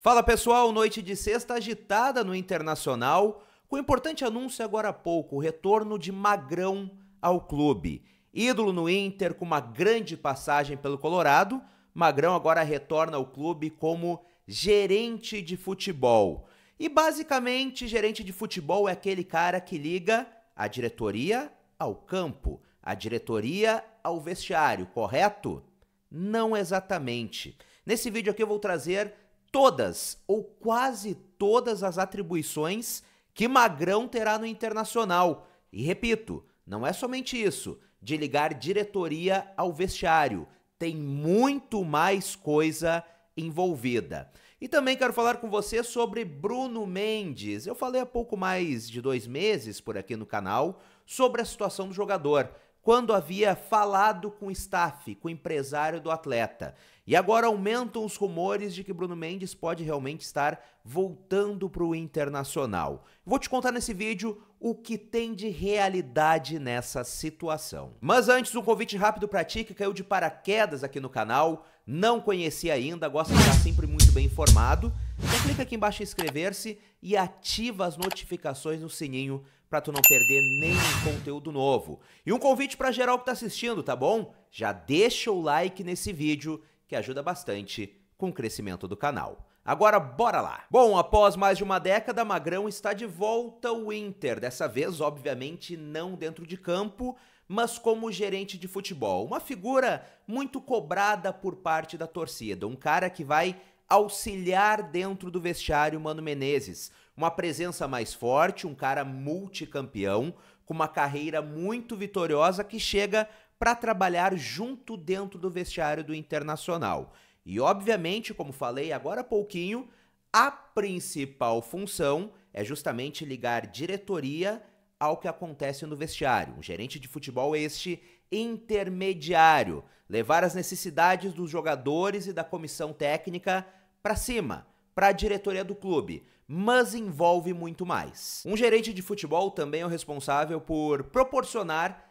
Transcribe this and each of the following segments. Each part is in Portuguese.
Fala pessoal, noite de sexta agitada no Internacional, com um importante anúncio agora há pouco, o retorno de Magrão ao clube. Ídolo no Inter, com uma grande passagem pelo Colorado, Magrão agora retorna ao clube como gerente de futebol. E basicamente, gerente de futebol é aquele cara que liga a diretoria ao campo, a diretoria ao vestiário, correto? Não exatamente. Nesse vídeo aqui eu vou trazer todas ou quase todas as atribuições que Magrão terá no Internacional. E repito, não é somente isso, de ligar diretoria ao vestiário. Tem muito mais coisa envolvida. E também quero falar com você sobre Bruno Mendes. Eu falei há pouco mais de dois meses por aqui no canal sobre a situação do jogador, quando havia falado com o staff, com o empresário do atleta. E agora aumentam os rumores de que Bruno Mendes pode realmente estar voltando para o internacional. Vou te contar nesse vídeo o que tem de realidade nessa situação. Mas antes, um convite rápido para ti que caiu de paraquedas aqui no canal, não conhecia ainda, gosta de estar sempre muito bem informado. Então clica aqui embaixo em inscrever-se e ativa as notificações no sininho para tu não perder nenhum conteúdo novo. E um convite para geral que tá assistindo, tá bom? Já deixa o like nesse vídeo que ajuda bastante com o crescimento do canal. Agora bora lá. Bom, após mais de uma década, Magrão está de volta ao Inter, dessa vez obviamente não dentro de campo, mas como gerente de futebol, uma figura muito cobrada por parte da torcida, um cara que vai auxiliar dentro do vestiário Mano Menezes, uma presença mais forte, um cara multicampeão, com uma carreira muito vitoriosa que chega para trabalhar junto dentro do vestiário do Internacional. E obviamente, como falei agora há pouquinho, a principal função é justamente ligar diretoria ao que acontece no vestiário. Um gerente de futebol este intermediário, levar as necessidades dos jogadores e da comissão técnica para cima, para a diretoria do clube, mas envolve muito mais. Um gerente de futebol também é o responsável por proporcionar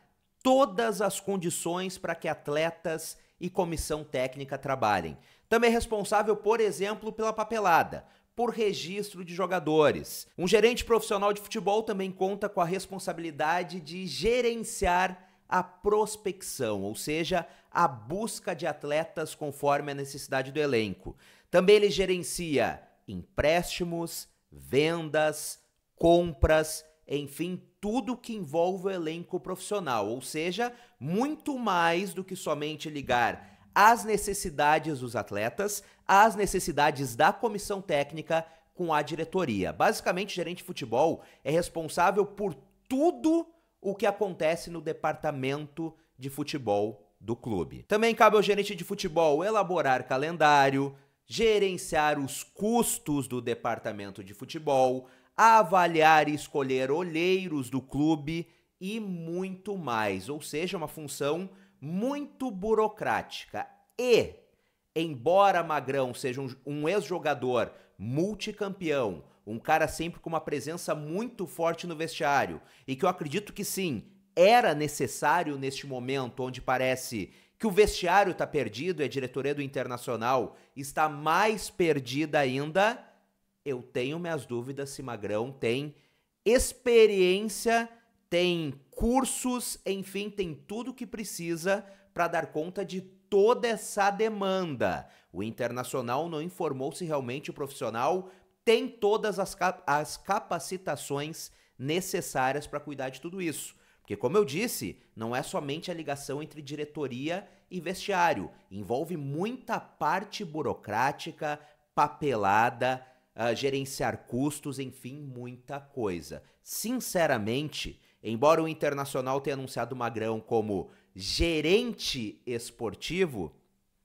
todas as condições para que atletas e comissão técnica trabalhem. Também é responsável, por exemplo, pela papelada, por registro de jogadores. Um gerente profissional de futebol também conta com a responsabilidade de gerenciar a prospecção, ou seja, a busca de atletas conforme a necessidade do elenco. Também ele gerencia empréstimos, vendas, compras, enfim, tudo que envolve o elenco profissional, ou seja, muito mais do que somente ligar as necessidades dos atletas, às necessidades da comissão técnica com a diretoria. Basicamente, o gerente de futebol é responsável por tudo o que acontece no departamento de futebol do clube. Também cabe ao gerente de futebol elaborar calendário, gerenciar os custos do departamento de futebol, avaliar e escolher olheiros do clube e muito mais, ou seja, uma função muito burocrática. E, embora Magrão seja um, um ex-jogador multicampeão, um cara sempre com uma presença muito forte no vestiário, e que eu acredito que sim, era necessário neste momento onde parece que o vestiário está perdido e a diretoria do Internacional está mais perdida ainda, eu tenho minhas dúvidas se Magrão tem experiência, tem cursos, enfim, tem tudo que precisa para dar conta de toda essa demanda. O Internacional não informou se realmente o profissional tem todas as, cap as capacitações necessárias para cuidar de tudo isso. Porque, como eu disse, não é somente a ligação entre diretoria e vestiário, envolve muita parte burocrática, papelada, uh, gerenciar custos, enfim, muita coisa. Sinceramente, embora o Internacional tenha anunciado o Magrão como gerente esportivo,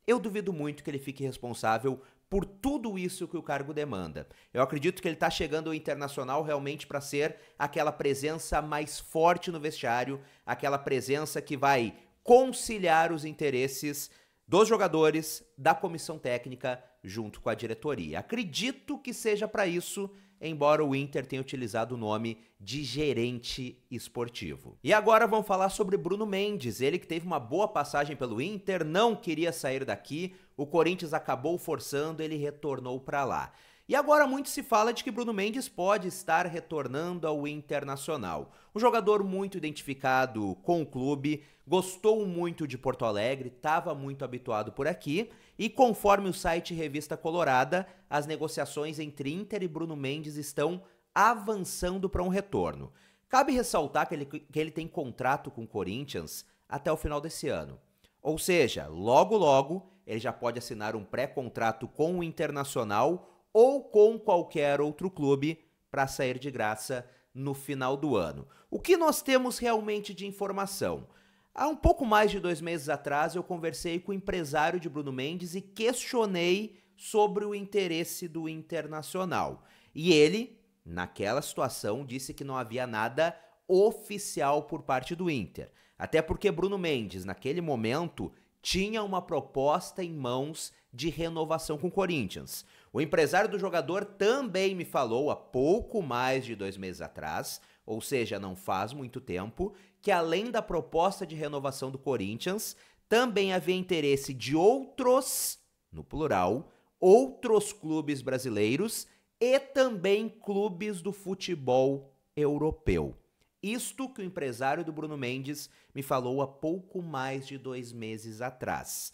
eu duvido muito que ele fique responsável por tudo isso que o cargo demanda. Eu acredito que ele está chegando ao internacional realmente para ser aquela presença mais forte no vestiário, aquela presença que vai conciliar os interesses dos jogadores, da comissão técnica, junto com a diretoria. Acredito que seja para isso, embora o Inter tenha utilizado o nome de gerente esportivo. E agora vamos falar sobre Bruno Mendes, ele que teve uma boa passagem pelo Inter, não queria sair daqui, o Corinthians acabou forçando, ele retornou para lá. E agora muito se fala de que Bruno Mendes pode estar retornando ao Internacional. Um jogador muito identificado com o clube, gostou muito de Porto Alegre, estava muito habituado por aqui, e conforme o site Revista Colorada, as negociações entre Inter e Bruno Mendes estão avançando para um retorno. Cabe ressaltar que ele, que ele tem contrato com o Corinthians até o final desse ano. Ou seja, logo logo ele já pode assinar um pré-contrato com o Internacional ou com qualquer outro clube para sair de graça no final do ano. O que nós temos realmente de informação? Há um pouco mais de dois meses atrás, eu conversei com o empresário de Bruno Mendes e questionei sobre o interesse do internacional. E ele, naquela situação, disse que não havia nada oficial por parte do Inter. Até porque Bruno Mendes, naquele momento, tinha uma proposta em mãos de renovação com o Corinthians. O empresário do jogador também me falou há pouco mais de dois meses atrás, ou seja, não faz muito tempo, que além da proposta de renovação do Corinthians, também havia interesse de outros, no plural, outros clubes brasileiros e também clubes do futebol europeu. Isto que o empresário do Bruno Mendes me falou há pouco mais de dois meses atrás.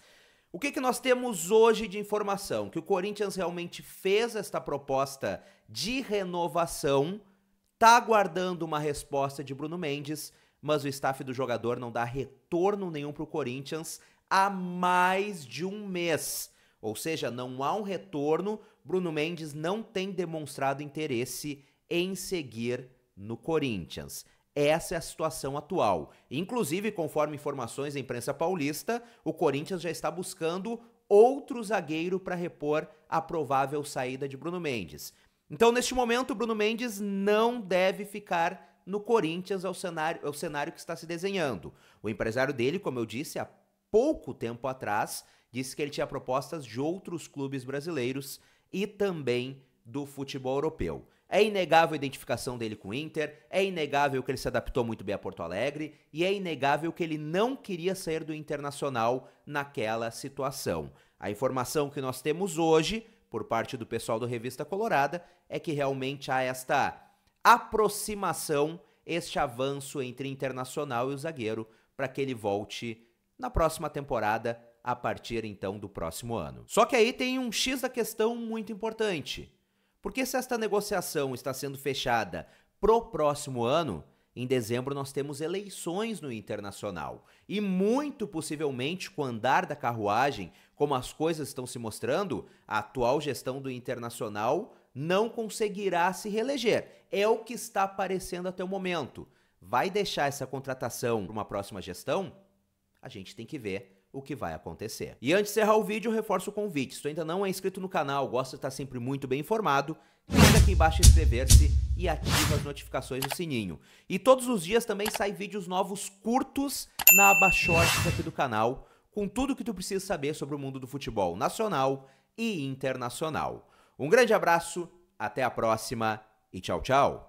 O que, que nós temos hoje de informação? Que o Corinthians realmente fez esta proposta de renovação, tá aguardando uma resposta de Bruno Mendes, mas o staff do jogador não dá retorno nenhum para o Corinthians há mais de um mês. Ou seja, não há um retorno. Bruno Mendes não tem demonstrado interesse em seguir no Corinthians. Essa é a situação atual. Inclusive, conforme informações da imprensa paulista, o Corinthians já está buscando outro zagueiro para repor a provável saída de Bruno Mendes. Então, neste momento, Bruno Mendes não deve ficar no Corinthians, é o cenário, é o cenário que está se desenhando. O empresário dele, como eu disse há pouco tempo atrás, disse que ele tinha propostas de outros clubes brasileiros e também do futebol europeu. É inegável a identificação dele com o Inter, é inegável que ele se adaptou muito bem a Porto Alegre e é inegável que ele não queria sair do Internacional naquela situação. A informação que nós temos hoje, por parte do pessoal do Revista Colorada, é que realmente há esta aproximação, este avanço entre Internacional e o zagueiro para que ele volte na próxima temporada a partir então do próximo ano. Só que aí tem um X da questão muito importante porque se esta negociação está sendo fechada pro próximo ano, em dezembro nós temos eleições no internacional e muito possivelmente com o andar da carruagem, como as coisas estão se mostrando, a atual gestão do internacional não conseguirá se reeleger. É o que está aparecendo até o momento. Vai deixar essa contratação para uma próxima gestão? A gente tem que ver o que vai acontecer. E antes de encerrar o vídeo, eu reforço o convite. Se tu ainda não é inscrito no canal, gosta de estar sempre muito bem informado, clica aqui embaixo em inscrever-se e ativa as notificações do sininho. E todos os dias também saem vídeos novos curtos na aba Shorts aqui do canal, com tudo o que tu precisa saber sobre o mundo do futebol nacional e internacional. Um grande abraço, até a próxima e tchau, tchau!